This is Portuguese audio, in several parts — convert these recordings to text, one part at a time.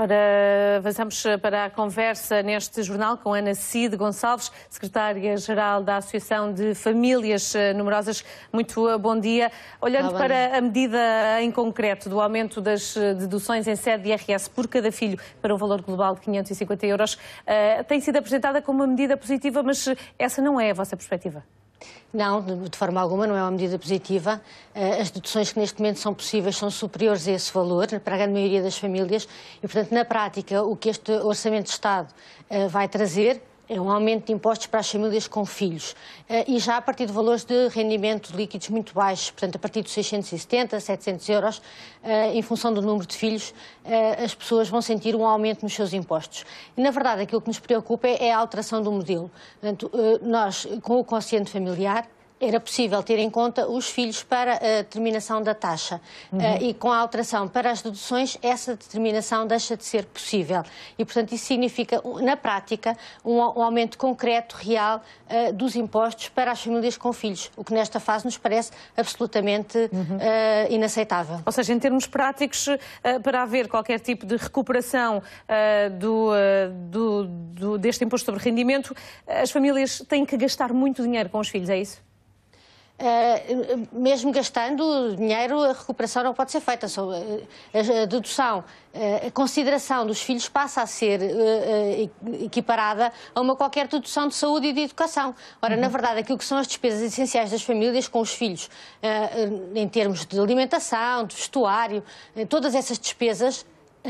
Ora, avançamos para a conversa neste jornal com Ana Cid Gonçalves, secretária-geral da Associação de Famílias eh, Numerosas. Muito eh, bom dia. Olhando para a medida eh, em concreto do aumento das deduções em sede de IRS por cada filho para um valor global de 550 euros, tem sido apresentada como uma medida positiva, mas essa não é a vossa perspectiva. Não, de forma alguma, não é uma medida positiva. Eh, as deduções que neste momento são possíveis são superiores a esse valor para a grande maioria das famílias e, portanto, na prática, o que este Orçamento de Estado eh, vai trazer é um aumento de impostos para as famílias com filhos eh, e já a partir de valores de rendimento líquidos muito baixos, portanto, a partir de 670, 700 euros, eh, em função do número de filhos, eh, as pessoas vão sentir um aumento nos seus impostos. E, na verdade, aquilo que nos preocupa é a alteração do modelo. Portanto, nós, com o consciente familiar, era possível ter em conta os filhos para a determinação da taxa. Uhum. Eh, e com a alteração para as deduções, essa determinação deixa de ser possível. E, portanto, isso significa, na prática, um, aumento concreto, real, eh, dos impostos para as famílias com filhos, o que nesta fase nos parece absolutamente uhum. Eh, inaceitável. Ou seja, em termos práticos, para haver qualquer tipo de recuperação do, do, do, deste imposto sobre rendimento, as famílias têm que gastar muito dinheiro com os filhos, é isso? Eh, mesmo gastando dinheiro, a recuperação não pode ser feita. Eh, a dedução, eh, a consideração dos filhos passa a ser equiparada a uma qualquer dedução de saúde e de educação. Ora, uhum. na verdade, aquilo que são as despesas essenciais das famílias com os filhos, em termos de alimentação, de vestuário, todas essas despesas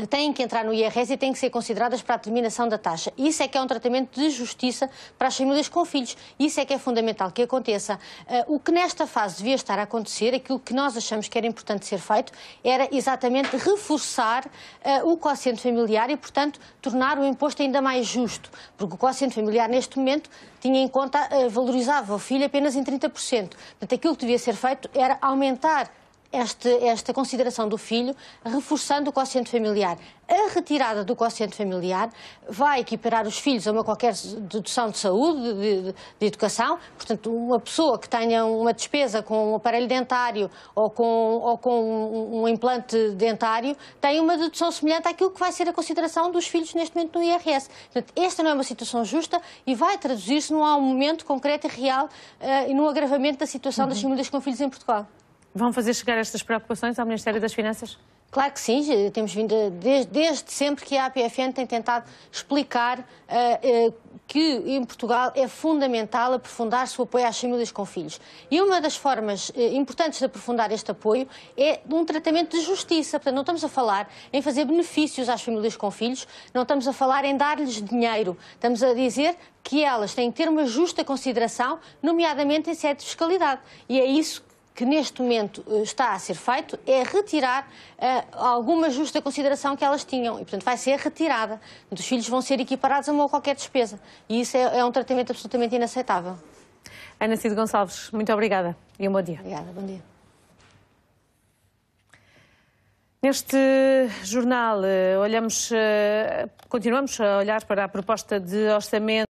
têm que entrar no IRS e têm que ser consideradas para a determinação da taxa. Isso é que é um tratamento de justiça para as famílias com filhos. Isso é que é fundamental que aconteça. Eh, o que nesta fase devia estar a acontecer, aquilo que nós achamos que era importante ser feito, era exatamente reforçar eh, o quociente familiar e, portanto, tornar o imposto ainda mais justo. Porque o quociente familiar, neste momento, tinha em conta, eh, valorizava o filho apenas em 30%. Portanto, aquilo que devia ser feito era aumentar esta, esta consideração do filho, reforçando o quociente familiar. A retirada do quociente familiar vai equiparar os filhos a uma qualquer dedução de saúde, de, de, de, educação. Portanto, uma pessoa que tenha uma despesa com um aparelho dentário ou com, ou com um, um implante dentário tem uma dedução semelhante àquilo que vai ser a consideração dos filhos neste momento no IRS. Portanto, esta não é uma situação justa e vai traduzir-se num aumento concreto e real uh, e num agravamento da situação uhum. das famílias com filhos em Portugal. Vão fazer chegar estas preocupações ao Ministério das Finanças? Claro que sim, temos vindo desde, desde, sempre que a APFN tem tentado explicar uh, uh, que em Portugal é fundamental aprofundar-se o apoio às famílias com filhos. E uma das formas uh, importantes de aprofundar este apoio é um tratamento de justiça. Portanto, não estamos a falar em fazer benefícios às famílias com filhos, não estamos a falar em dar-lhes dinheiro. Estamos a dizer que elas têm que ter uma justa consideração, nomeadamente em sede de fiscalidade. E é isso que neste momento eh, está a ser feito é retirar uh, alguma justa consideração que elas tinham. E, portanto, vai ser retirada. Os filhos vão ser equiparados a uma ou qualquer despesa. E isso é, é um tratamento absolutamente inaceitável. Ana Cid Gonçalves, muito obrigada e um bom dia. Obrigada, bom dia. Neste jornal, eh, olhamos, continuamos a olhar para a proposta de orçamento.